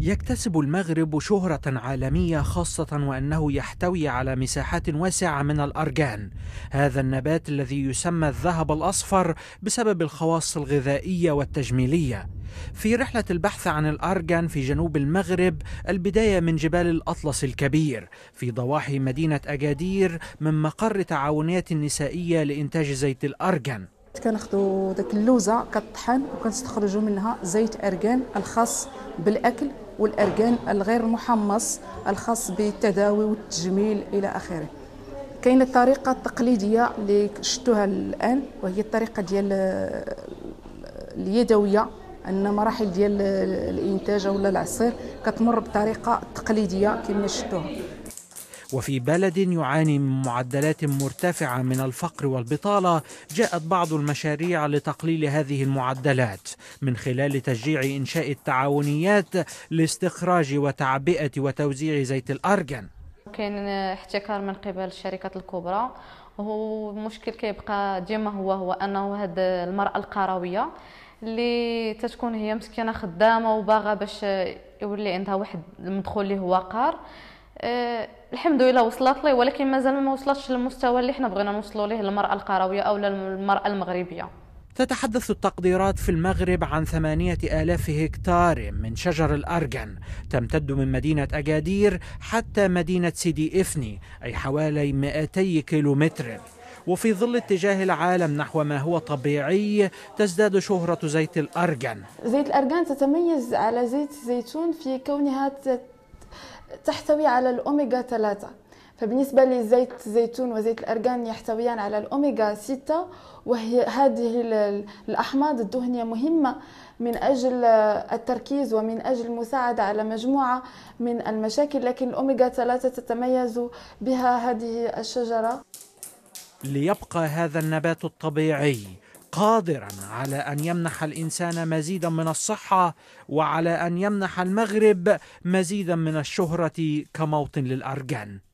يكتسب المغرب شهرة عالمية خاصة وأنه يحتوي على مساحات واسعة من الأرجان. هذا النبات الذي يسمى الذهب الأصفر بسبب الخواص الغذائية والتجميلية. في رحلة البحث عن الأرجان في جنوب المغرب البداية من جبال الأطلس الكبير في ضواحي مدينة أجادير من مقر تعاونيات النسائية لإنتاج زيت الأرجان. كناخذوا ذاك اللوزه كطحن وكنستخرجوا منها زيت ارغان الخاص بالاكل والأرجان الغير محمص الخاص بالتداوي والتجميل إلى آخره كاين الطريقة التقليدية اللي شفتوها الآن وهي الطريقة ديال آه، اليدوية أن مراحل ديال آه، الإنتاج ولا العصير كتمر بطريقة تقليدية كما شفتوها وفي بلد يعاني من معدلات مرتفعة من الفقر والبطالة جاءت بعض المشاريع لتقليل هذه المعدلات من خلال تشجيع إنشاء التعاونيات لاستخراج وتعبئة وتوزيع زيت الأرجن كاين احتكار من قبل الشركات الكبرى وهو مشكل كيبقى ديما هو هو انه هاد المراه القرويه اللي تتكون هي مسكينه خدامه وباغا باش يولي عندها واحد المدخول اللي هو قار أه الحمد لله وصلت لي ولكن مازال ما وصلتش للمستوى اللي حنا بغينا نوصلوا ليه للمراه القرويه او للمراه المغربيه تتحدث التقديرات في المغرب عن ثمانية آلاف هكتار من شجر الأرجن تمتد من مدينة أجادير حتى مدينة سيدي إفني أي حوالي 200 كيلومتر وفي ظل اتجاه العالم نحو ما هو طبيعي تزداد شهرة زيت الأرجن زيت الأرجن تتميز على زيت الزيتون في كونها تحتوي على الأوميغا 3 فبالنسبة لزيت الزيتون وزيت الأرغان يحتويان على الأوميغا 6 وهي هذه الأحماض الدهنية مهمة من أجل التركيز ومن أجل المساعدة على مجموعة من المشاكل لكن الأوميغا 3 تتميز بها هذه الشجرة ليبقى هذا النبات الطبيعي قادرا على ان يمنح الانسان مزيدا من الصحه وعلى ان يمنح المغرب مزيدا من الشهره كموطن للارجان